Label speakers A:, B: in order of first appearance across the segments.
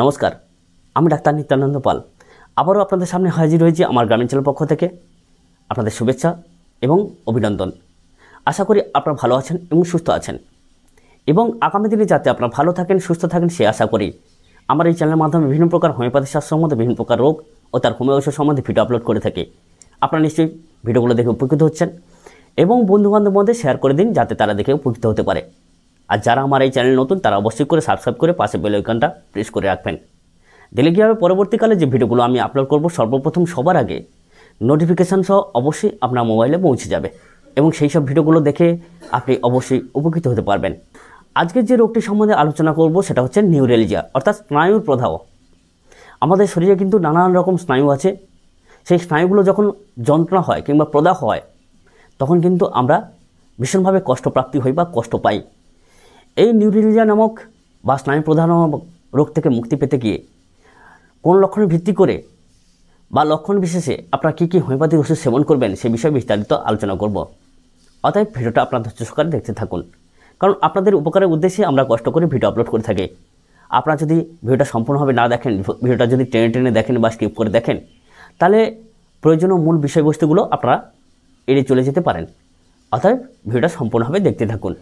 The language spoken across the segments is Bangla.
A: নমস্কার আমি ডাক্তার নিত্যানন্দ পাল আবারও আপনাদের সামনে হাজির হয়েছি আমার গ্রামাঞ্চলের পক্ষ থেকে আপনাদের শুভেচ্ছা এবং অভিনন্দন আশা করি আপনারা ভালো আছেন এবং সুস্থ আছেন এবং আগামী দিনে যাতে আপনারা ভালো থাকেন সুস্থ থাকেন সে আশা করি আমার এই চ্যানেলের মাধ্যমে বিভিন্ন প্রকার হোমিওপ্যাথি স্বাস্থ্য সম্বন্ধে বিভিন্ন প্রকার রোগ ও তার হোমিও ঔষধ সম্বন্ধে ভিডিও আপলোড করে থাকি আপনারা নিশ্চয়ই ভিডিওগুলো দেখে উপকৃত হচ্ছেন এবং বন্ধুবান্ধব মধ্যে শেয়ার করে দিন যাতে তারা দেখে উপকৃত হতে পারে আর যারা আমার এই চ্যানেল নতুন তারা অবশ্যই করে সাবস্ক্রাইব করে পাশে বেল ওইখানটা প্রেস করে রাখবেন দিলে কী হবে পরবর্তীকালে যে ভিডিওগুলো আমি আপলোড করব সর্বপ্রথম সবার আগে নোটিফিকেশান সহ অবশ্যই আপনার মোবাইলে পৌঁছে যাবে এবং সেই সব ভিডিওগুলো দেখে আপনি অবশ্যই উপকৃত হতে পারবেন আজকে যে রোগটি সম্বন্ধে আলোচনা করব সেটা হচ্ছে নিউরেলিজিয়া অর্থাৎ স্নায়ুর প্রধাও আমাদের শরীরে কিন্তু নানান রকম স্নায়ু আছে সেই স্নায়ুগুলো যখন যন্ত্রণা হয় কিংবা প্রদাহ হয় তখন কিন্তু আমরা ভীষণভাবে কষ্টপ্রাপ্তি হই বা কষ্ট পাই এই নিউরিলিজা নামক বা স্নায়ু প্রধান রোগ থেকে মুক্তি পেতে গিয়ে কোন লক্ষণের ভিত্তি করে বা লক্ষণ বিশেষে আপনারা কী কী হোমিওপ্যাথিক ওষুধ সেবন করবেন সে বিষয়ে বিস্তারিত আলোচনা করব অতএব ভিডিওটা আপনার ধৈর্য সহকারে দেখতে থাকুন কারণ আপনাদের উপকারের উদ্দেশ্যে আমরা কষ্ট করে ভিডিও আপলোড করে থাকি আপনারা যদি ভিডিওটা সম্পূর্ণভাবে না দেখেন ভিডিওটা যদি টেনে টেনে দেখেন বা স্কিপ করে দেখেন তাহলে প্রয়োজনীয় মূল বিষয়বস্তুগুলো আপনারা এড়িয়ে চলে যেতে পারেন অতএব ভিডিওটা সম্পূর্ণভাবে দেখতে থাকুন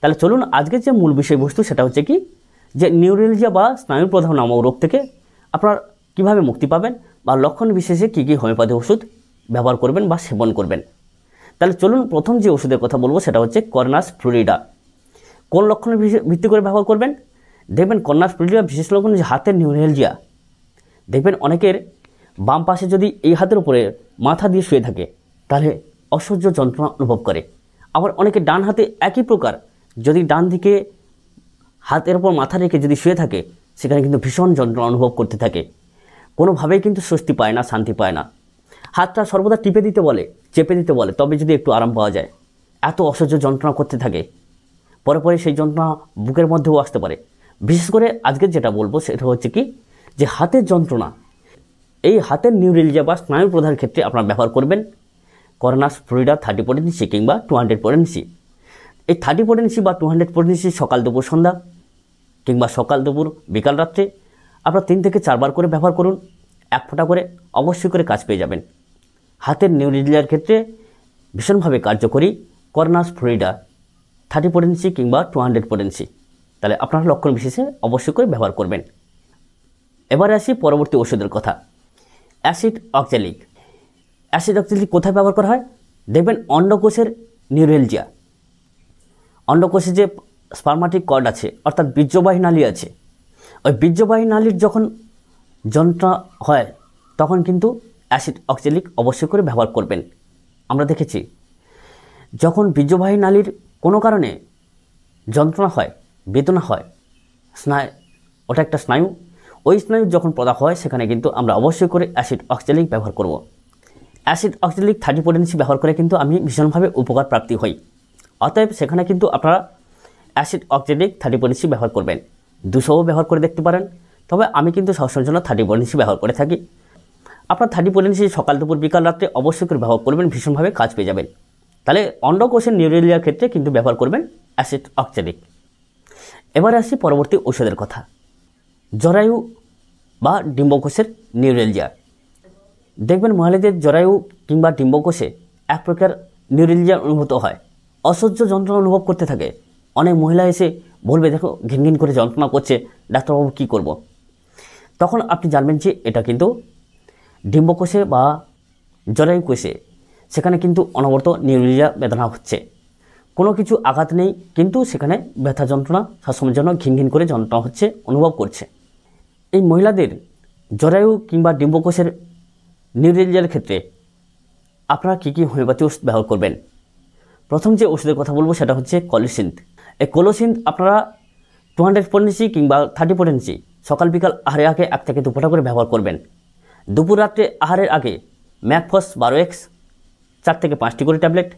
A: তাহলে চলুন আজকের যে মূল বিষয়বস্তু সেটা হচ্ছে কি যে নিউরেলজিয়া বা স্নায়ু প্রধান নামক রোগ থেকে আপনার কিভাবে মুক্তি পাবেন বা লক্ষণ বিশেষে কী কী হোমিওপ্যাথি ওষুধ ব্যবহার করবেন বা সেবন করবেন তাহলে চলুন প্রথম যে ওষুধের কথা বলবো সেটা হচ্ছে কর্নাস ফ্লুরিডা কোন লক্ষণের ভিত্তি করে ব্যবহার করবেন দেখবেন কর্নাস ফ্লুরিডা বিশেষ লক্ষণ যে হাতের নিউরেলজিয়া দেখবেন অনেকের বাম পাশে যদি এই হাতের উপরে মাথা দিয়ে শুয়ে থাকে তাহলে অসহ্য যন্ত্রণা অনুভব করে আবার অনেকে ডান হাতে একই প্রকার যদি ডান দিকে হাতের ওপর মাথা রেখে যদি শুয়ে থাকে সেখানে কিন্তু ভীষণ যন্ত্রণা অনুভব করতে থাকে কোনোভাবেই কিন্তু স্বস্তি পায় না শান্তি পায় না হাতটা সর্বদা টিপে দিতে বলে চেপে দিতে বলে তবে যদি একটু আরাম পাওয়া যায় এত অসহ্য যন্ত্রণা করতে থাকে পরে পরে সেই যন্ত্রণা বুকের মধ্যেও আসতে পারে বিশেষ করে আজকে যেটা বলবো সেটা হচ্ছে কি যে হাতের যন্ত্রণা এই হাতের নিউরিলিজা বা স্নায়ু প্রধান ক্ষেত্রে আপনারা ব্যবহার করবেন Cornus florida thirty point C কিংবা টু হান্ড্রেড পয়েন্ট সি এই থার্টি পোটেন্সি বা টু হান্ড্রেড পোটেন্সি সকাল দুপুর সন্ধ্যা কিংবা সকাল দুপুর বিকাল রাত্রে আপনারা তিন থেকে চারবার করে ব্যবহার করুন এক ফোঁটা করে অবশ্যই করে কাজ পেয়ে যাবেন হাতের নিউরিডিলার ক্ষেত্রে ভীষণভাবে কার্যকরী কর্নাস ফ্লোরিডা থার্টি পোটেন্সি কিংবা টু হান্ড্রেড ইঞ্চি তাহলে আপনারা লক্ষণ বিশেষে অবশ্যই করে ব্যবহার করবেন এবারে আসি পরবর্তী ওষুধের কথা অ্যাসিড অক্সালিক অ্যাসিড অক্সালিক কোথায় ব্যবহার করা হয় দেখবেন অন্ডকোষের নিউরেলজিয়া অন্ডকোষে যে স্পার্মাটিক কর্ড আছে অর্থাৎ বীর্যবাহী নালী আছে ওই বীর্যবাহী নালীর যখন যন্ত্রণা হয় তখন কিন্তু অ্যাসিড অক্সেলিক অবশ্যই করে ব্যবহার করবেন আমরা দেখেছি যখন বীর্যবাহী নালীর কোনো কারণে যন্ত্রণা হয় বেদনা হয় স্নায়ু ওটা একটা স্নায়ু ওই স্নায়ু যখন প্রদাহ হয় সেখানে কিন্তু আমরা অবশ্যই করে অ্যাসিড অক্সেলিক ব্যবহার করব অ্যাসিড অক্সেলিক থার্টি পোটেন্সি ব্যবহার করে কিন্তু আমি ভীষণভাবে উপকার প্রাপ্তি হই অতএব সেখানে কিন্তু আপনারা অ্যাসিড অক্সিডিক থার্টি পলিসি ব্যবহার করবেন দুশোও ব্যবহার করে দেখতে পারেন তবে আমি কিন্তু সবসময় জন্য থার্টি পলিসি ব্যবহার করে থাকি আপনার থার্টি পলিসি সকাল দুপুর বিকাল রাত্রে অবশ্যই করে ব্যবহার করবেন ভীষণভাবে কাজ পেয়ে যাবেন তাহলে অন্ডকোষের নিউরেলিয়ার ক্ষেত্রে কিন্তু ব্যবহার করবেন অ্যাসিড অক্সিডিক এবারে আসি পরবর্তী ওষুধের কথা জরায়ু বা ডিম্বকোষের নিউরেলজিয়া দেখবেন মহিলাদের জরায়ু কিংবা ডিম্বকোষে এক প্রকার নিউরেলজিয়া অনুভূত হয় অসহ্য যন্ত্রণা অনুভব করতে থাকে অনেক মহিলা এসে বলবে দেখো ঘিন ঘিন করে যন্ত্রণা করছে ডাক্তারবাবু কী করব। তখন আপনি জানবেন যে এটা কিন্তু ডিম্বকোষে বা জরায়ু কোষে সেখানে কিন্তু অনবরত নিউরিয়া বেদনা হচ্ছে কোনো কিছু আঘাত নেই কিন্তু সেখানে ব্যথা যন্ত্রণা সবসময়ের জন্য ঘিন ঘিন করে যন্ত্রণা হচ্ছে অনুভব করছে এই মহিলাদের জরায়ু কিংবা ডিম্বকোষের নিউরিয়ার ক্ষেত্রে আপনারা কী কী হোমিওপ্যাথি ওষুধ ব্যবহার করবেন প্রথম যে ওষুধের কথা বলবো সেটা হচ্ছে কলিসিন্থ এই কলোসিন্থ আপনারা টু হান্ড্রেড পটেন্সি কিংবা থার্টি পটেন্সি সকাল বিকাল আহারের আগে এক থেকে দুপুরটা করে ব্যবহার করবেন দুপুর রাত্রে আহারের আগে ম্যাকফস বারো এক্স চার থেকে পাঁচটি করে ট্যাবলেট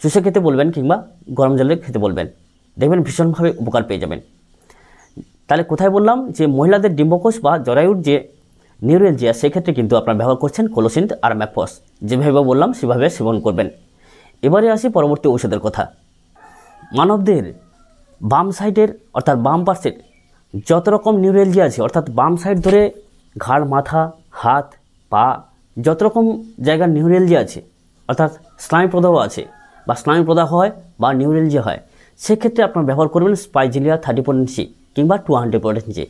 A: চুষে খেতে বলবেন কিংবা গরম জলে খেতে বলবেন দেখবেন ভীষণভাবে উপকার পেয়ে যাবেন তাহলে কোথায় বললাম যে মহিলাদের ডিম্বকোষ বা জরায়ুর যে নিউরেলজিয়া সেক্ষেত্রে কিন্তু আপনারা ব্যবহার করছেন কোলোসিন্ট আর ম্যাকফস যেভাবে বললাম সেভাবে সেবন করবেন এবারে আসি পরবর্তী ঔষধের কথা মানবদের বাম সাইডের অর্থাৎ বাম পার্শ্বের যত রকম নিউরেলজি আছে অর্থাৎ বাম সাইড ধরে ঘাড় মাথা হাত পা যত রকম জায়গার নিউরেলজি আছে অর্থাৎ স্নায়ু প্রদাহ আছে বা স্নায়ু প্রদাহ হয় বা নিউরেলজি হয় সেক্ষেত্রে আপনারা ব্যবহার করবেন স্পাইজিলিয়া থার্টি পোটেন্সি কিংবা টু হান্ড্রেড পোটেন্সি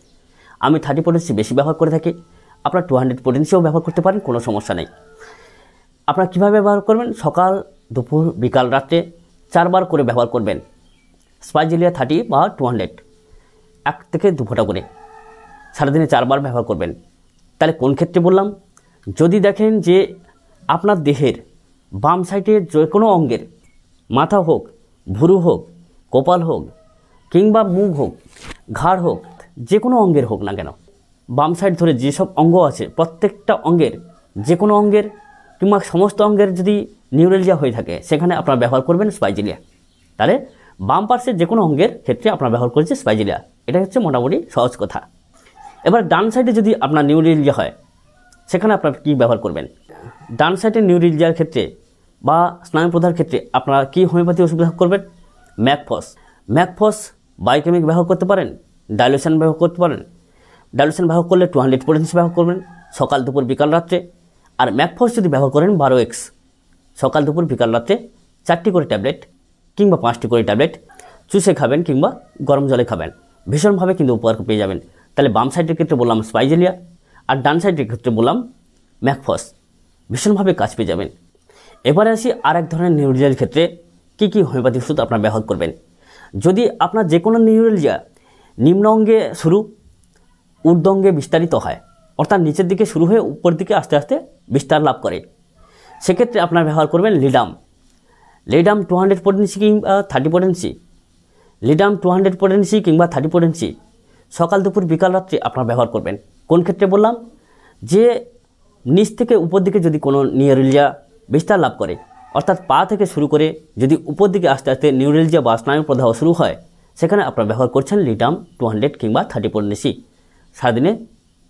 A: আমি থার্টি পোটেন্সি বেশি ব্যবহার করে থাকি আপনারা টু হান্ড্রেড পোটেন্সিও ব্যবহার করতে পারেন কোনো সমস্যা নেই আপনারা কীভাবে ব্যবহার করবেন সকাল দুপুর বিকাল রাত্রে চারবার করে ব্যবহার করবেন স্পাইজেলিয়া থার্টি বা টু হান্ড্রেড এক থেকে দু ফোঁটা করে সারাদিনে চারবার ব্যবহার করবেন তাহলে কোন ক্ষেত্রে বললাম যদি দেখেন যে আপনার দেহের বাম সাইডে যে কোনো অঙ্গের মাথা হোক ভুরু হোক কপাল হোক কিংবা মুখ হোক ঘাড় হোক যে কোনো অঙ্গের হোক না কেন বাম সাইড ধরে যেসব অঙ্গ আছে প্রত্যেকটা অঙ্গের যে কোনো অঙ্গের কিংবা সমস্ত অঙ্গের যদি নিউরেলজিয়া হয়ে থাকে সেখানে আপনারা ব্যবহার করবেন স্পাইজিলিয়া তাহলে বাম পার্শ্বের যে কোনো অঙ্গের ক্ষেত্রে আপনার ব্যবহার করছে স্পাইজিলিয়া এটা হচ্ছে মোটামুটি সহজ কথা এবার ডান সাইডে যদি আপনার নিউরেলজিয়া হয় সেখানে আপনারা কী ব্যবহার করবেন ডান সাইডে নিউরেলজিয়ার ক্ষেত্রে বা প্রধার ক্ষেত্রে আপনারা কী হোমিওপ্যাথি ওষুধ ব্যবহার করবেন ম্যাকফস ম্যাকফস বায়োকেমিক ব্যবহার করতে পারেন ডাইলেশন ব্যবহার করতে পারেন ডাইলুশন ব্যবহার করলে টু হান্ড্রেড পোটেন্সি ব্যবহার করবেন সকাল দুপুর বিকাল রাত্রে আর ম্যাকফস যদি ব্যবহার করেন বারো এক্স সকাল দুপুর বিকাল রাতে চারটি করে ট্যাবলেট কিংবা পাঁচটি করে ট্যাবলেট চুষে খাবেন কিংবা গরম জলে খাবেন ভীষণভাবে কিন্তু উপকার পেয়ে যাবেন তাহলে বাম সাইডের ক্ষেত্রে বললাম স্পাইজেলিয়া আর ডান সাইডের ক্ষেত্রে বললাম ম্যাকফস ভীষণভাবে কাজ পেয়ে যাবেন এবারে আসি আর এক ধরনের নিউরোলিয়ার ক্ষেত্রে কী কী হোমিওপ্যাথি ওষুধ আপনার ব্যবহার করবেন যদি আপনার যে কোনো নিউরোলজিয়া নিম্ন অঙ্গে শুরু ঊর্ধ্ব অঙ্গে বিস্তারিত হয় অর্থাৎ নিচের দিকে শুরু হয়ে উপর দিকে আস্তে আস্তে বিস্তার লাভ করে সেক্ষেত্রে আপনার ব্যবহার করবেন Ledum Ledum two hundred potency কিংবা thirty potency Ledum two hundred potency কিংবা থার্টি পোটেন্সি সকাল দুপুর বিকাল রাত্রে আপনারা ব্যবহার করবেন কোন ক্ষেত্রে বললাম যে নিচ থেকে উপর দিকে যদি কোনো নিউরিলিয়া বিস্তার লাভ করে অর্থাৎ পা থেকে শুরু করে যদি উপর দিকে আস্তে আস্তে নিউরিলিয়া বা স্নায়ু প্রদাহ শুরু হয় সেখানে আপনারা ব্যবহার করছেন লিডাম টু হান্ড্রেড কিংবা থার্টি পোটেন্সি সারাদিনে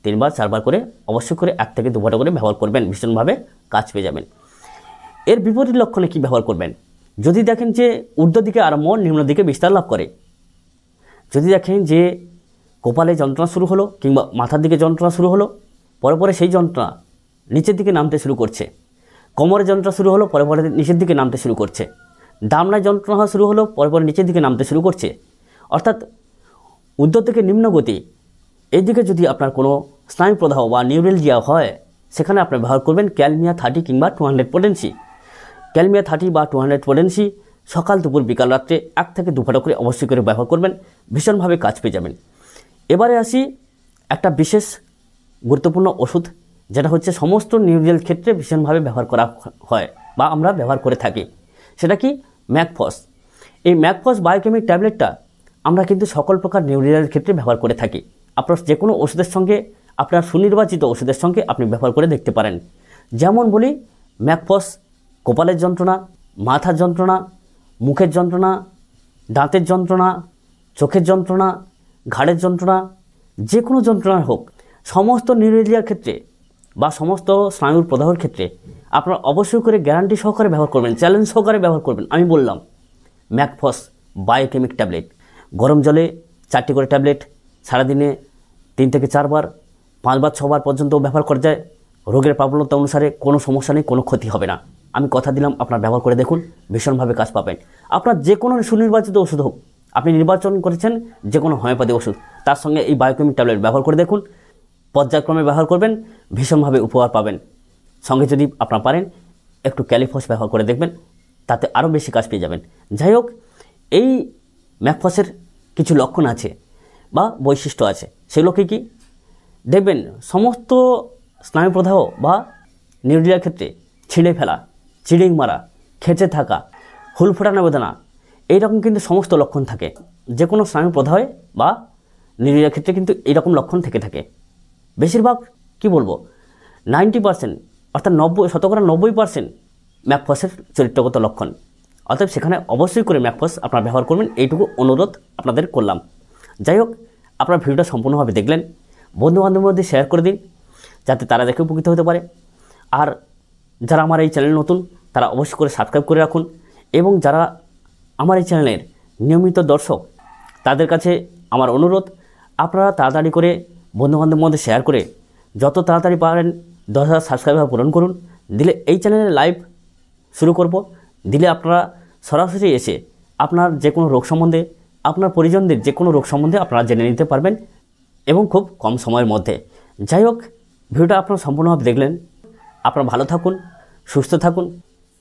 A: তিনবার চারবার করে অবশ্যই করে এক থেকে দুবার করে ব্যবহার করবেন ভীষণভাবে কাজ পেয়ে যাবেন এর বিপরীত লক্ষণে কী ব্যবহার করবেন যদি দেখেন যে ঊর্ধ্ব দিকে আরম্ভ নিম্ন দিকে বিস্তার লাভ করে যদি দেখেন যে কপালে যন্ত্রণা শুরু হলো কিংবা মাথার দিকে যন্ত্রণা শুরু হলো পরে পরে সেই যন্ত্রণা নিচের দিকে নামতে শুরু করছে কোমরে যন্ত্রণা শুরু হলো পরে পরে নিচের দিকে নামতে শুরু করছে দামনায় যন্ত্রণা হওয়া শুরু হলো পরে পরে নিচের দিকে নামতে শুরু করছে অর্থাৎ উদ্যোগ থেকে নিম্ন গতি এদিকে যদি আপনার কোনো স্নায়ু প্রদাহ বা নিউরেলজিয়া হয় সেখানে আপনি ব্যবহার করবেন ক্যালমিয়া থার্টি কিংবা two hundred potency Kalmia thirty বা টু হান্ড্রেড পোটেন্সি সকাল দুপুর বিকাল রাত্রে এক থেকে দুফাটা করে অবশ্যই করে ব্যবহার করবেন ভীষণভাবে কাজ পেয়ে যাবেন এবারে আসি একটা বিশেষ গুরুত্বপূর্ণ ওষুধ যেটা হচ্ছে সমস্ত নিউরিয়াল ক্ষেত্রে ভীষণভাবে ব্যবহার করা হয় বা আমরা ব্যবহার করে থাকি সেটা কি ম্যাকফস এই ম্যাকফস বায়োকেমিক ট্যাবলেটটা আমরা কিন্তু সকল প্রকার নিউরিয়াল ক্ষেত্রে ব্যবহার করে থাকি আপনার যে কোনো ওষুধের সঙ্গে আপনার সুনির্বাচিত ওষুধের সঙ্গে আপনি ব্যবহার করে দেখতে পারেন যেমন বলি ম্যাকফস কপালের যন্ত্রণা মাথার যন্ত্রণা মুখের যন্ত্রণা দাঁতের যন্ত্রণা চোখের যন্ত্রণা ঘাড়ের যন্ত্রণা যে কোনো যন্ত্রণা হোক সমস্ত নিউরেলিয়ার ক্ষেত্রে বা সমস্ত স্নায়ুর প্রদাহর ক্ষেত্রে আপনারা অবশ্যই করে গ্যারান্টি সহকারে ব্যবহার করবেন চ্যালেঞ্জ সহকারে ব্যবহার করবেন আমি বললাম ম্যাকফস বায়োকেমিক ট্যাবলেট গরম জলে চারটি করে ট্যাবলেট সারাদিনে তিন থেকে চারবার পাঁচবার ছবার পর্যন্ত ব্যবহার করা যায় রোগের প্রবলতা অনুসারে কোনো সমস্যা নেই কোনো ক্ষতি হবে না আমি কথা দিলাম আপনার ব্যবহার করে দেখুন ভীষণভাবে কাজ পাবেন আপনার যে কোনো সুনির্বাচিত ওষুধ হোক আপনি নির্বাচন করেছেন যে কোনো হোমিওপ্যাথি ওষুধ তার সঙ্গে এই বায়োকেমিক ট্যাবলেট ব্যবহার করে দেখুন পর্যায়ক্রমে ব্যবহার করবেন ভীষণভাবে উপহার পাবেন সঙ্গে যদি আপনার পারেন একটু ক্যালিফস ব্যবহার করে দেখবেন তাতে আরও বেশি কাজ পেয়ে যাবেন যাই হোক এই ম্যাকফসের কিছু লক্ষণ আছে বা বৈশিষ্ট্য আছে সেগুলো কী কী দেখবেন সমস্ত স্নায়ুপ্রদাহ বা নিউডিয়ার ক্ষেত্রে ছিঁড়ে ফেলা চিড়িং মারা খেঁচে থাকা হুল ফোটানো বেদনা এইরকম কিন্তু সমস্ত লক্ষণ থাকে যে কোনো স্নায়ু প্রধায় বা নির্ণয়ের ক্ষেত্রে কিন্তু এইরকম লক্ষণ থেকে থাকে বেশিরভাগ কি বলবো নাইনটি পার্সেন্ট অর্থাৎ নব্বই শতকরা নব্বই পার্সেন্ট ম্যাকফসের চরিত্রগত লক্ষণ অর্থাৎ সেখানে অবশ্যই করে ম্যাকফস আপনারা ব্যবহার করবেন এইটুকু অনুরোধ আপনাদের করলাম যাই হোক আপনার ভিডিওটা সম্পূর্ণভাবে দেখলেন বন্ধুবান্ধবের মধ্যে শেয়ার করে দিন যাতে তারা দেখে উপকৃত হতে পারে আর যারা আমার এই চ্যানেল নতুন তারা অবশ্যই করে সাবস্ক্রাইব করে রাখুন এবং যারা আমার এই চ্যানেলের নিয়মিত দর্শক তাদের কাছে আমার অনুরোধ আপনারা তাড়াতাড়ি করে বন্ধুবান্ধবের মধ্যে শেয়ার করে যত তাড়াতাড়ি পারেন দশ হাজার সাবস্ক্রাইবার পূরণ করুন দিলে এই চ্যানেলে লাইভ শুরু করব দিলে আপনারা সরাসরি এসে আপনার যে কোনো রোগ সম্বন্ধে আপনার পরিজনদের যে কোনো রোগ সম্বন্ধে আপনারা জেনে নিতে পারবেন এবং খুব কম সময়ের মধ্যে যাই হোক ভিডিওটা আপনারা সম্পূর্ণভাবে দেখলেন আপনারা ভালো থাকুন সুস্থ থাকুন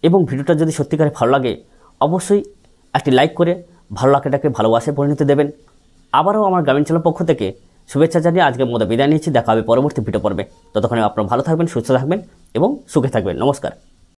A: এবং ভিডিওটা যদি সত্যিকারে ভালো লাগে অবশ্যই একটি লাইক করে ভালো লাগাটাকে ভালোবাসায় পরিণত দেবেন আবারও আমার গ্রামীণ চ্যানেল পক্ষ থেকে শুভেচ্ছা জানিয়ে আজকের মতো বিদায় নিয়েছি দেখা হবে পরবর্তী ভিডিও পর্বে ততক্ষণে আপনারা ভালো থাকবেন সুস্থ থাকবেন এবং সুখে থাকবেন নমস্কার